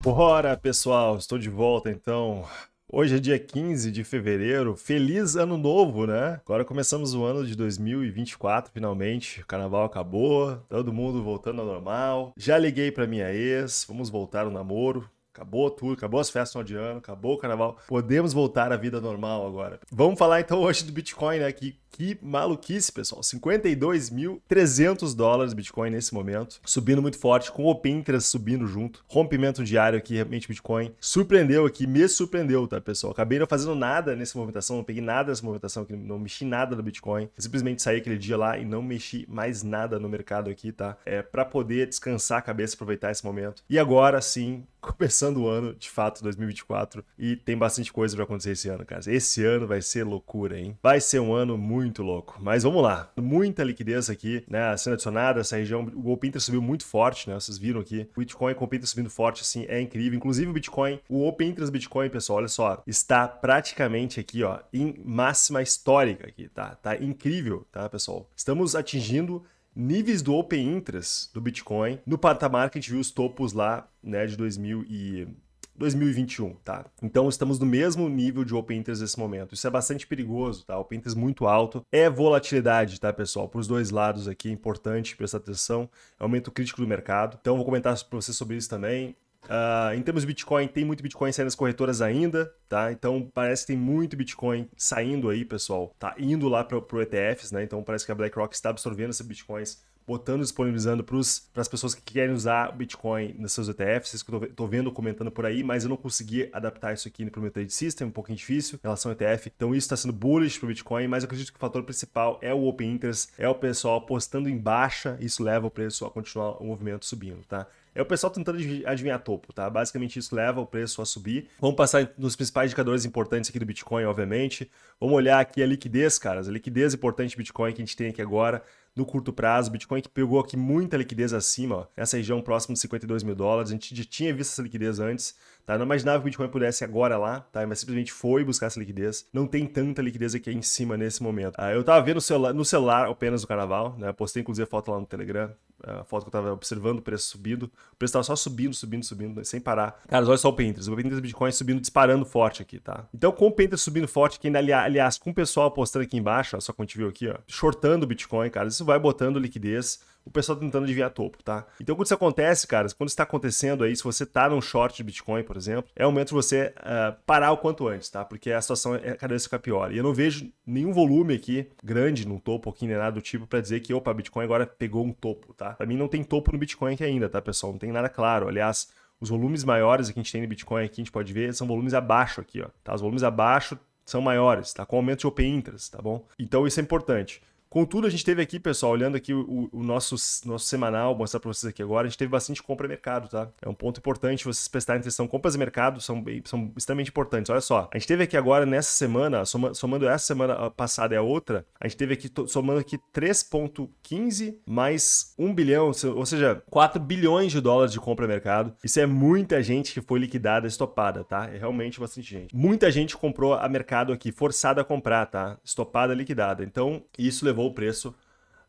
Bora, pessoal, estou de volta então. Hoje é dia 15 de fevereiro. Feliz ano novo, né? Agora começamos o ano de 2024, finalmente. O carnaval acabou, todo mundo voltando ao normal. Já liguei para minha ex, vamos voltar ao namoro. Acabou tudo, acabou as festas no de ano, acabou o carnaval. Podemos voltar à vida normal agora. Vamos falar então hoje do Bitcoin, né? Que, que maluquice, pessoal. 52.300 dólares Bitcoin nesse momento. Subindo muito forte, com o Pinterest subindo junto. Rompimento diário aqui, realmente Bitcoin. Surpreendeu aqui, me surpreendeu, tá, pessoal? Acabei não fazendo nada nessa movimentação, não peguei nada nessa movimentação aqui, não mexi nada no Bitcoin. simplesmente saí aquele dia lá e não mexi mais nada no mercado aqui, tá? É para poder descansar a cabeça, aproveitar esse momento. E agora sim, começando o ano, de fato, 2024, e tem bastante coisa para acontecer esse ano, cara. Esse ano vai ser loucura, hein? Vai ser um ano muito louco. Mas vamos lá. Muita liquidez aqui, né? Sendo adicionada, essa região, o Open Inter subiu muito forte, né? Vocês viram aqui. O Bitcoin com o Open Inter subindo forte, assim, é incrível. Inclusive o Bitcoin, o Open Interest Bitcoin, pessoal, olha só, está praticamente aqui, ó, em máxima histórica aqui, tá? Tá incrível, tá, pessoal? Estamos atingindo níveis do Open Interest do Bitcoin no patamar que a gente viu os topos lá, né, de 2000 e 2021, tá? Então estamos no mesmo nível de open interest nesse momento. Isso é bastante perigoso, tá? Open interest muito alto é volatilidade, tá, pessoal? Para os dois lados aqui é importante prestar atenção, é aumento crítico do mercado. Então vou comentar para vocês sobre isso também. Uh, em termos de Bitcoin, tem muito Bitcoin saindo das corretoras ainda, tá? Então parece que tem muito Bitcoin saindo aí, pessoal. Tá indo lá para o ETFs, né? Então parece que a BlackRock está absorvendo esses Bitcoins, botando, disponibilizando para as pessoas que querem usar Bitcoin nos seus ETFs. Isso que eu estou vendo, comentando por aí, mas eu não consegui adaptar isso aqui para o meu trade system, um pouquinho difícil em relação ao ETF. Então isso está sendo bullish para o Bitcoin, mas eu acredito que o fator principal é o open interest, é o pessoal apostando em baixa. Isso leva o preço a continuar o movimento subindo, tá? É o pessoal tentando adivinhar topo, tá? Basicamente isso leva o preço a subir. Vamos passar nos principais indicadores importantes aqui do Bitcoin, obviamente. Vamos olhar aqui a liquidez, caras. A liquidez importante do Bitcoin que a gente tem aqui agora no curto prazo. Bitcoin que pegou aqui muita liquidez acima, ó, essa região próxima de 52 mil dólares. A gente já tinha visto essa liquidez antes, Tá? Eu não imaginava que o Bitcoin pudesse agora lá, tá? mas simplesmente foi buscar essa liquidez. Não tem tanta liquidez aqui em cima nesse momento. Ah, eu tava vendo no celular, no celular apenas o carnaval, né? postei inclusive foto lá no Telegram, a foto que eu tava observando o preço subindo. O preço tava só subindo, subindo, subindo, né? sem parar. Cara, olha só o Pinterest. O Pinterest do Bitcoin subindo, disparando forte aqui, tá? Então, com o Pinterest subindo forte, que ainda, aliás, com o pessoal postando aqui embaixo, ó, só que a gente viu aqui, ó, shortando o Bitcoin, cara, isso vai botando liquidez o pessoal tá tentando desviar topo, tá? Então quando isso acontece, cara, quando está acontecendo aí, se você tá num short de Bitcoin, por exemplo, é o momento de você uh, parar o quanto antes, tá? Porque a situação é cada vez fica pior. E eu não vejo nenhum volume aqui grande num topo aqui nem nada do tipo para dizer que, opa, Bitcoin agora pegou um topo, tá? Para mim não tem topo no Bitcoin aqui ainda, tá, pessoal? Não tem nada claro. Aliás, os volumes maiores que a gente tem no Bitcoin aqui, a gente pode ver, são volumes abaixo aqui, ó. Tá? Os volumes abaixo são maiores, tá? Com aumento de open interest, tá bom? Então isso é importante. Contudo, a gente teve aqui, pessoal, olhando aqui o, o nosso, nosso semanal, vou mostrar para vocês aqui agora, a gente teve bastante compra mercado, tá? É um ponto importante vocês prestarem atenção. Compras e mercado são, são extremamente importantes. Olha só, a gente teve aqui agora nessa semana, soma, somando essa semana passada e a outra, a gente teve aqui, somando aqui 3,15 mais 1 bilhão, ou seja, 4 bilhões de dólares de compra mercado. Isso é muita gente que foi liquidada, estopada, tá? É realmente bastante gente. Muita gente comprou a mercado aqui, forçada a comprar, tá? Estopada, liquidada. Então, isso levou elevou o preço.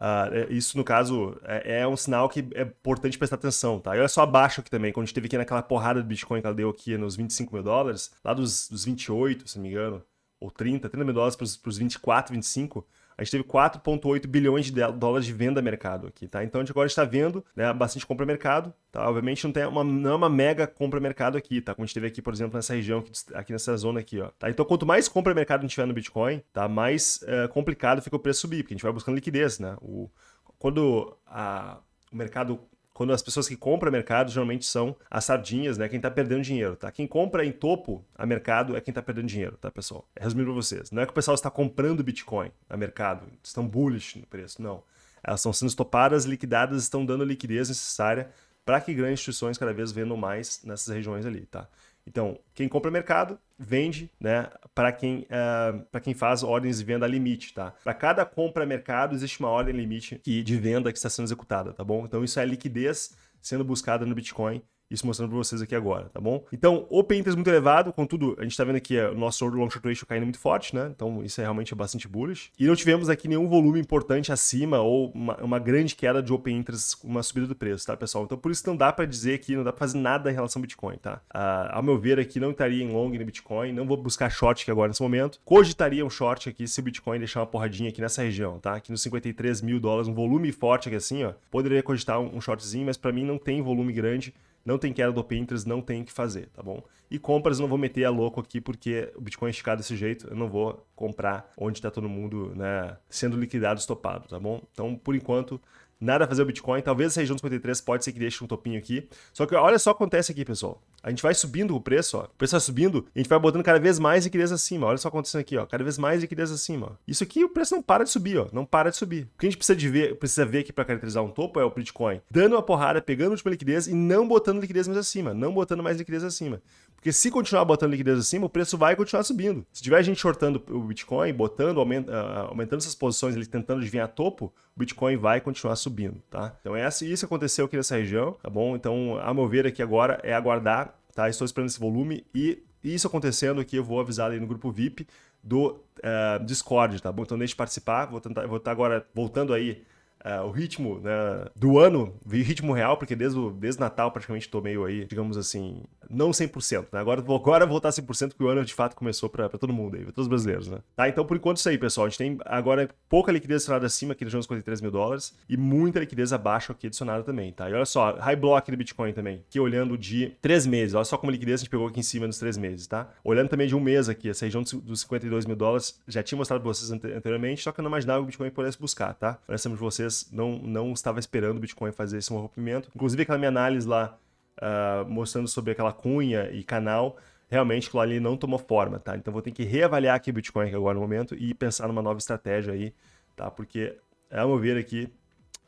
Uh, isso, no caso, é, é, um sinal que é importante prestar atenção, tá? E olha só abaixo aqui também, quando a gente teve aqui naquela porrada do Bitcoin que ela deu aqui nos 25 mil dólares, lá dos, dos 28, se não me engano, ou 30, 30 mil dólares para os 24, 25, a gente teve 4,8 bilhões de dólares de venda mercado aqui, tá? Então a gente agora está vendo né, bastante compra mercado, tá? Obviamente não, tem uma, não é uma mega compra mercado aqui, tá? Como a gente teve aqui, por exemplo, nessa região, aqui, aqui nessa zona aqui, ó. Tá? Então quanto mais compra mercado a gente tiver no Bitcoin, tá? Mais é, complicado fica o preço subir, porque a gente vai buscando liquidez, né? O, quando a, o mercado quando as pessoas que compram mercado geralmente são as sardinhas, né? Quem está perdendo dinheiro, tá? Quem compra em topo a mercado é quem está perdendo dinheiro, tá, pessoal? É resumindo para vocês, não é que o pessoal está comprando Bitcoin a mercado, estão bullish no preço, não. Elas estão sendo estopadas, liquidadas, estão dando a liquidez necessária para que grandes instituições cada vez vendam mais nessas regiões ali, tá? Então, quem compra mercado vende, né, para quem, uh, eh, para quem faz ordens de venda limite, tá? Para cada compra mercado existe uma ordem limite que, de venda que está sendo executada, tá bom? Então isso é liquidez sendo buscada no Bitcoin isso mostrando para vocês aqui agora, tá bom? Então, open interest muito elevado, contudo, a gente está vendo aqui eh, o nosso short long short ratio caindo muito forte, né? Então, isso é realmente bastante bullish. E não tivemos aqui nenhum volume importante acima ou uma, uma grande queda de open interest, uma subida do preço, tá, pessoal? Então, por isso não dá para dizer que não dá para fazer nada em relação ao Bitcoin, tá? Ah, ao meu ver aqui, não estaria em long no Bitcoin, não vou buscar short aqui agora nesse momento. Cogitaria um short aqui se o Bitcoin deixar uma porradinha aqui nessa região, tá? Aqui nos 53 mil dólares, um volume forte aqui assim, ó. Poderia cogitar um shortzinho, mas para mim não tem volume grande não tem queda do Pinterest, não tem o que fazer, tá bom? E compras não vou meter a louco aqui porque o Bitcoin é esticado desse jeito, eu não vou comprar onde está todo mundo né, sendo liquidado, estopado, tá bom? Então, por enquanto, nada a fazer o Bitcoin. Talvez a região dos 53 pode ser que deixe um topinho aqui. Só que olha só o que acontece aqui, pessoal. A gente vai subindo o preço, ó. O preço vai subindo, a gente vai botando cada vez mais liquidez acima. Olha só tá acontecendo aqui, ó. Cada vez mais liquidez acima. Ó. Isso aqui o preço não para de subir, ó. Não para de subir. O que a gente precisa de ver, precisa ver aqui para caracterizar um topo é o Bitcoin dando uma porrada, pegando a última liquidez e não botando liquidez mais acima, não botando mais liquidez acima. Porque se continuar botando liquidez acima, o preço vai continuar subindo. Se tiver gente shortando o Bitcoin, botando, ah, ah, aumentando essas posições, ele tentando adivinhar topo, o Bitcoin vai continuar subindo, tá? Então é isso que aconteceu aqui nessa região, tá bom? Então, a ver aqui agora é aguardar tá? Estou esperando esse volume e isso acontecendo aqui eu vou avisar aí no grupo VIP do uh, Discord, tá bom? Então deixe participar, vou tentar, vou estar tá agora voltando aí uh, o ritmo né, do ano, ritmo real, porque desde, o, desde Natal praticamente tô meio aí, digamos assim, não 100%, né? Agora, agora voltar 100% porque o ano de fato começou para todo mundo aí, pra todos os brasileiros, né? Tá, então por enquanto isso aí, pessoal. A gente tem agora pouca liquidez adicionada acima aqui na região dos 43 mil dólares e muita liquidez abaixo aqui adicionada também, tá? E olha só, high block do Bitcoin também, que olhando de 3 meses, olha só como liquidez a gente pegou aqui em cima nos 3 meses, tá? Olhando também de um mês aqui, essa região dos 52 mil dólares, já tinha mostrado pra vocês anteriormente, só que eu não imaginava que o Bitcoin pudesse buscar, tá? Parece de vocês talvez não, não estava esperando o Bitcoin fazer esse rompimento. Inclusive, aquela minha análise lá, uh, mostrando sobre aquela cunha e canal, realmente aquilo ali não tomou forma, tá? Então, vou ter que reavaliar aqui o Bitcoin agora no momento e pensar numa nova estratégia aí, tá? Porque, ao meu ver aqui,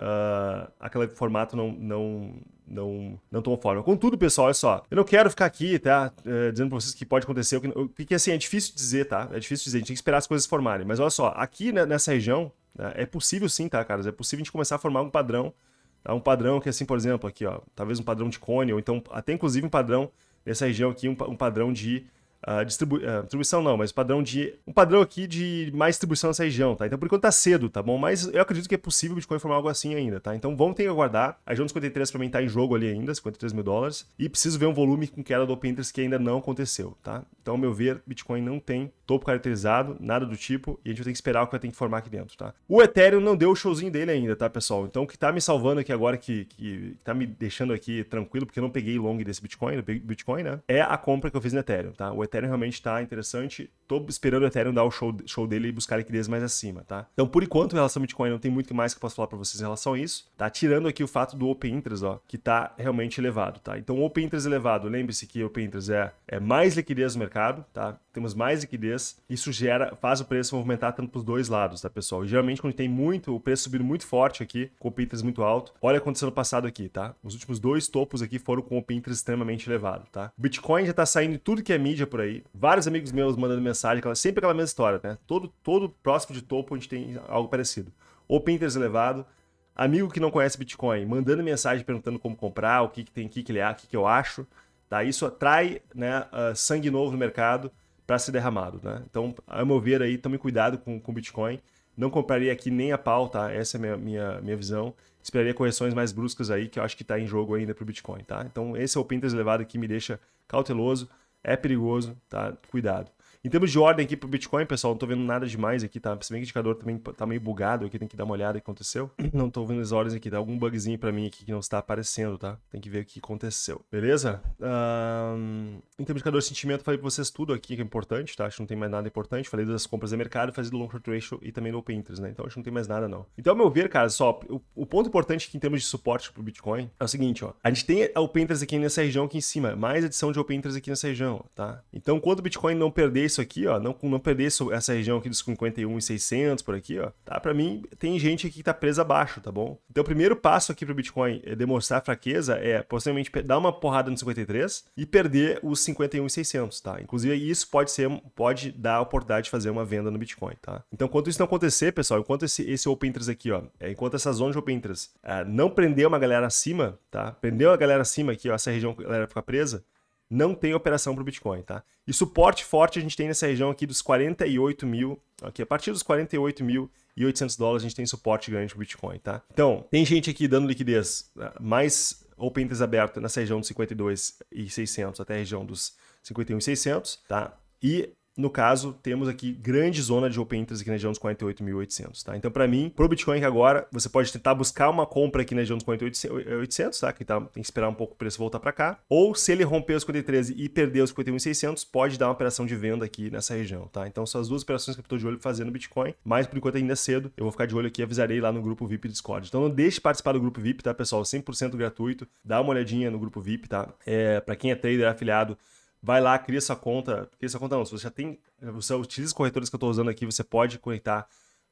uh, aquele formato não, não, não, não tomou forma. Contudo, pessoal, olha só, eu não quero ficar aqui, tá, uh, dizendo pra vocês que pode acontecer, porque assim, é difícil dizer, tá, é difícil dizer, a gente tem que esperar as coisas formarem, mas olha só, aqui né, nessa região, né? É possível sim, tá, caras? É possível a gente começar a formar um padrão. Tá? Um padrão que, assim, por exemplo, aqui, ó, talvez um padrão de cone, ou então até inclusive um padrão nessa região aqui, um, um padrão de uh, distribu uh, distribuição não, mas padrão de um padrão aqui de mais distribuição nessa região, tá? Então por enquanto tá cedo, tá bom? Mas eu acredito que é possível o Bitcoin formar algo assim ainda, tá? Então vamos ter que aguardar. A região dos 53 para mim tá em jogo ali ainda, 53 mil dólares, e preciso ver um volume com queda do open interest que ainda não aconteceu, tá? Então, ao meu ver, Bitcoin não tem topo caracterizado, nada do tipo, e a gente tem que esperar o que vai ter que formar aqui dentro, tá? O Ethereum não deu o showzinho dele ainda, tá, pessoal? Então, o que tá me salvando aqui agora, que, que, que tá me deixando aqui tranquilo, porque eu não peguei long desse Bitcoin, Bitcoin, né? É a compra que eu fiz no Ethereum, tá? O Ethereum Ethereum realmente está interessante. Tô esperando o Ethereum dar o show, show dele e buscar liquidez mais acima, tá? Então, por enquanto, em relação ao Bitcoin, não tem muito mais que eu posso falar para vocês em relação a isso, tá? Tirando aqui o fato do Open Interest, ó, que tá realmente elevado, tá? Então, Open Interest elevado, lembre-se que o Open Interest é, é mais liquidez no mercado, tá? Temos mais liquidez, isso gera, faz o preço movimentar tanto para os dois lados, tá, pessoal? E, geralmente, quando tem muito, o preço subindo muito forte aqui, com o Open Interest muito alto, olha acontecendo no passado aqui, tá? Os últimos dois topos aqui foram com o Open Interest extremamente elevado, tá? O Bitcoin já tá saindo tudo que é mídia por aí, aí. Vários amigos meus mandando mensagem, sempre aquela mesma história, né? Todo, todo próximo de topo a gente tem algo parecido. Ou Pinterest elevado, amigo que não conhece Bitcoin, mandando mensagem perguntando como comprar, o que, que tem, o que, que ele é, o que, que eu acho. Tá? Isso atrai né, uh, sangue novo no mercado para ser derramado. Né? Então, a meu ver aí, tome cuidado com o Bitcoin. Não compraria aqui nem a pau, tá? Essa é a minha, minha, minha visão. Esperaria correções mais bruscas aí, que eu acho que está em jogo ainda para o Bitcoin, tá? Então, esse é o Pinterest elevado que me deixa cauteloso é perigoso, tá? Cuidado. Em termos de ordem aqui pro Bitcoin, pessoal, não tô vendo nada demais aqui, tá? Se bem que o indicador também tá meio bugado aqui, tem que dar uma olhada o que aconteceu. Não tô vendo as ordens aqui, dá tá? Algum bugzinho para mim aqui que não está aparecendo, tá? Tem que ver o que aconteceu, beleza? Um... Em termos de indicador de sentimento, falei pra vocês tudo aqui que é importante, tá? Acho que não tem mais nada importante. Falei das compras de mercado, falei do long short ratio e também do open interest, né? Então acho que não tem mais nada, não. Então, ao meu ver, cara, só o, o ponto importante aqui em termos de suporte pro Bitcoin é o seguinte, ó. A gente tem a open interest aqui nessa região aqui em cima, mais adição de open interest aqui nessa região, tá? Então, quando o Bitcoin não perder isso aqui, ó, não, não perder essa região aqui dos 51 e 600 por aqui, ó, tá? Para mim, tem gente aqui que tá presa abaixo, tá bom? Então, o primeiro passo aqui pro Bitcoin é demonstrar fraqueza é, possivelmente, dar uma porrada no 53 e perder os 51 e 600, tá? Inclusive, isso pode ser, pode dar a oportunidade de fazer uma venda no Bitcoin, tá? Então, enquanto isso não acontecer, pessoal, enquanto esse, esse open interest aqui, ó, é, enquanto essa zona de open interest ah, não prender uma galera acima, tá? Prender uma galera acima aqui, ó, essa região que a galera fica presa, não tem operação para o Bitcoin, tá? E suporte forte a gente tem nessa região aqui dos 48 mil, aqui a partir dos 48 mil e 800 dólares a gente tem suporte grande para o Bitcoin, tá? Então, tem gente aqui dando liquidez ah, mais open interest aberto nessa região dos 52 e 600 até a região dos 51 e 600, tá? E no caso, temos aqui grande zona de open interest aqui na região dos 48.800, tá? Então, para mim, pro Bitcoin agora, você pode tentar buscar uma compra aqui na região dos 48.800, tá? Que tá, tem que esperar um pouco o preço voltar para cá. Ou se ele romper os 43 e perder os 51.600, pode dar uma operação de venda aqui nessa região, tá? Então, são as duas operações que eu estou de olho fazendo no Bitcoin, mas por enquanto ainda é cedo. Eu vou ficar de olho aqui e avisarei lá no grupo VIP Discord. Então, não deixe de participar do grupo VIP, tá, pessoal? 100% gratuito. Dá uma olhadinha no grupo VIP, tá? É, para quem é trader afiliado, vai lá, cria sua conta. Cria sua conta não, se você já tem. Você utiliza os corretores que eu estou usando aqui, você pode conectar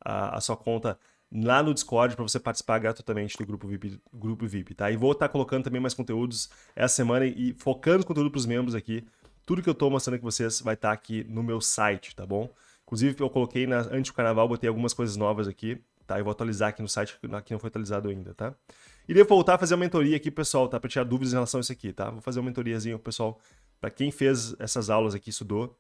a, a sua conta lá no Discord para você participar gratuitamente do grupo VIP, grupo VIP, tá? E vou estar tá colocando também mais conteúdos essa semana e focando conteúdo para os membros aqui. Tudo que eu estou mostrando que vocês vai estar tá aqui no meu site, tá bom? Inclusive eu coloquei na, antes do carnaval, botei algumas coisas novas aqui, tá? Eu vou atualizar aqui no site, que não foi atualizado ainda, tá? Irei voltar a fazer uma mentoria aqui, pessoal, tá? Para tirar dúvidas em relação a isso aqui, tá? Vou fazer uma mentoriazinha pro pessoal para quem fez essas aulas aqui, estudou,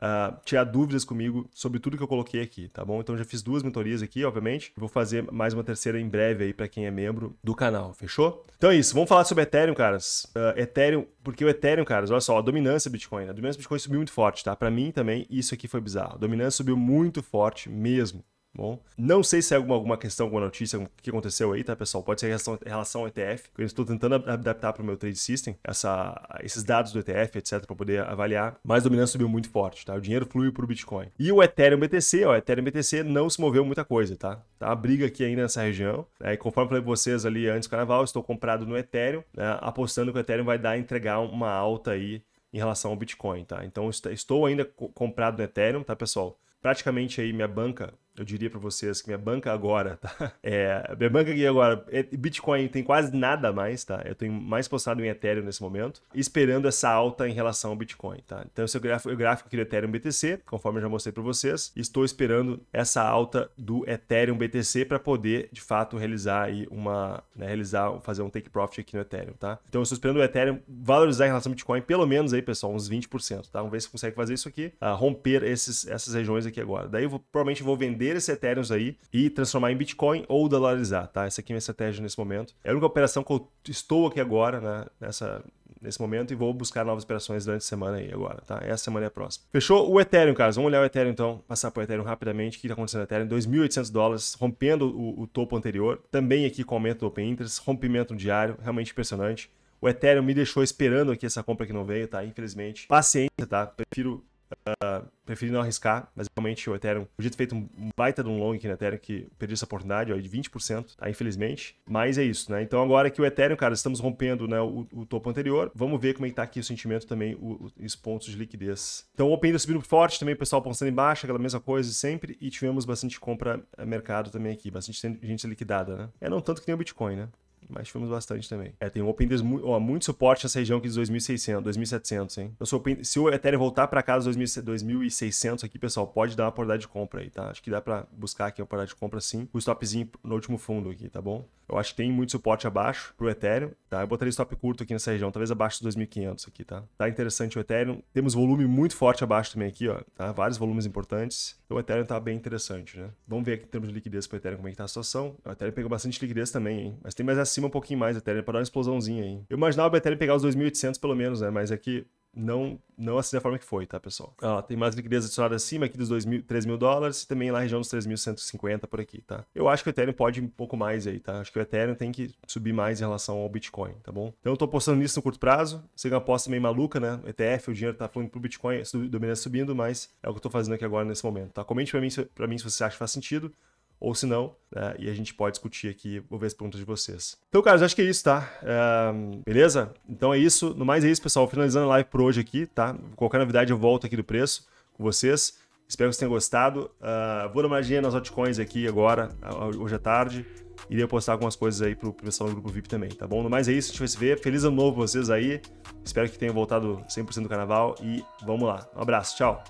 uh, tirar dúvidas comigo sobre tudo que eu coloquei aqui, tá bom? Então já fiz duas mentorias aqui, obviamente. Vou fazer mais uma terceira em breve aí para quem é membro do canal, fechou? Então é isso, vamos falar sobre Ethereum, caras. Uh, Ethereum, porque o Ethereum, caras, olha só, a dominância Bitcoin. Né? A dominância Bitcoin subiu muito forte, tá? Para mim também, isso aqui foi bizarro. A dominância subiu muito forte mesmo bom? Não sei se é alguma, alguma questão alguma notícia notícia que aconteceu aí, tá, pessoal? Pode ser em relação, em relação ao ETF, que eu estou tentando adaptar para o meu trade system, essa, esses dados do ETF, etc, para poder avaliar. Mas a dominância subiu muito forte, tá? O dinheiro flui para o Bitcoin. E o Ethereum BTC, ó, o Ethereum BTC não se moveu muita coisa, tá? Tá briga aqui ainda nessa região. Né? E conforme eu falei para vocês ali antes do carnaval, estou comprado no Ethereum, né? apostando que o Ethereum vai dar entregar uma alta aí em relação ao Bitcoin, tá? Então estou ainda comprado no Ethereum, tá, pessoal? Praticamente aí minha banca eu diria para vocês que minha banca agora, tá? É, minha banca aqui agora, é, Bitcoin tem quase nada mais, tá? Eu tenho mais postado em Ethereum nesse momento, esperando essa alta em relação ao Bitcoin, tá? Então, esse é o gráfico, o gráfico aqui do Ethereum BTC, conforme eu já mostrei para vocês, estou esperando essa alta do Ethereum BTC para poder, de fato, realizar aí uma, né, realizar, fazer um take profit aqui no Ethereum, tá? Então, eu estou esperando o Ethereum valorizar em relação ao Bitcoin, pelo menos aí, pessoal, uns 20%, tá? Vamos ver se consegue fazer isso aqui, uh, romper esses, essas regiões aqui agora. Daí, eu vou, provavelmente vou vender vender esses Ethereum aí e transformar em Bitcoin ou dolarizar, tá? Essa aqui é minha estratégia nesse momento. É a única operação que eu estou aqui agora, né? Nessa, nesse momento e vou buscar novas operações durante a semana aí agora, tá? Essa semana é a próxima. Fechou o Ethereum, caras. Vamos olhar o Ethereum então, passar para o Ethereum rapidamente. O que está acontecendo no Ethereum? 2.800 dólares, rompendo o, o, topo anterior. Também aqui com aumento do Open Interest, rompimento diário, realmente impressionante. O Ethereum me deixou esperando aqui essa compra que não veio, tá? Infelizmente. Paciência, tá? Prefiro ah, preferi não arriscar, mas realmente o Ethereum podia ter feito um baita de um long aqui no Ethereum que perdi essa oportunidade ó, de 20%, tá? infelizmente. Mas é isso, né? Então agora que o Ethereum, cara, estamos rompendo né, o, o, topo anterior, vamos ver como é que tá aqui o sentimento também, o, os pontos de liquidez. Então o Open ainda subindo forte também, o pessoal postando embaixo, aquela mesma coisa sempre, e tivemos bastante compra mercado também aqui, bastante gente liquidada, né? É não tanto que nem o Bitcoin, né? mas tivemos bastante também. É, tem um Open Days, muito suporte nessa região aqui de 2.600, 2.700, hein? eu se, open, se o Ethereum voltar para casa 2.600 aqui, pessoal, pode dar uma oportunidade de compra aí, tá? Acho que dá para buscar aqui uma oportunidade de compra sim, o stopzinho no último fundo aqui, tá bom? Eu acho que tem muito suporte abaixo pro Ethereum, tá? Eu botaria stop curto aqui nessa região, talvez abaixo dos 2.500 aqui, tá? Tá interessante o Ethereum. Temos volume muito forte abaixo também aqui, ó, tá? Vários volumes importantes. Então o Ethereum tá bem interessante, né? Vamos ver aqui em termos de liquidez pro Ethereum como é que tá a situação. O Ethereum pegou bastante liquidez também, hein? Mas tem mais acima um pouquinho mais o Ethereum é para dar uma explosãozinha, hein? Eu imaginava o Ethereum pegar os 2.800 pelo menos, né? Mas aqui é não, não assim da forma que foi, tá, pessoal? tem mais liquidez adicionada acima aqui dos 2 mil, 3 mil dólares e também lá na região dos 3.150 por aqui, tá? Eu acho que o Ethereum pode ir um pouco mais aí, tá? Acho que o Ethereum tem que subir mais em relação ao Bitcoin, tá bom? Então eu tô apostando nisso no curto prazo. Sei que é uma aposta meio maluca, né? ETF, o dinheiro tá falando pro Bitcoin, dominância subindo, mas é o que eu tô fazendo aqui agora nesse momento, tá? Comente pra mim, pra mim se você acha que faz sentido ou se não, né? e a gente pode discutir aqui, vou ver as perguntas de vocês. Então, caras, acho que é isso, tá? É... beleza? Então é isso. No mais é isso, pessoal. Finalizando a live por hoje aqui, tá? Qualquer novidade eu volto aqui do preço com vocês. Espero que vocês tenham gostado. Uh, vou dar uma olhadinha nas altcoins aqui agora, hoje à tarde. Irei postar algumas coisas aí pro pessoal do grupo VIP também, tá bom? No mais é isso, a gente vai se ver. Feliz ano novo vocês aí. Espero que tenham voltado 100% do carnaval e vamos lá. Um abraço, tchau!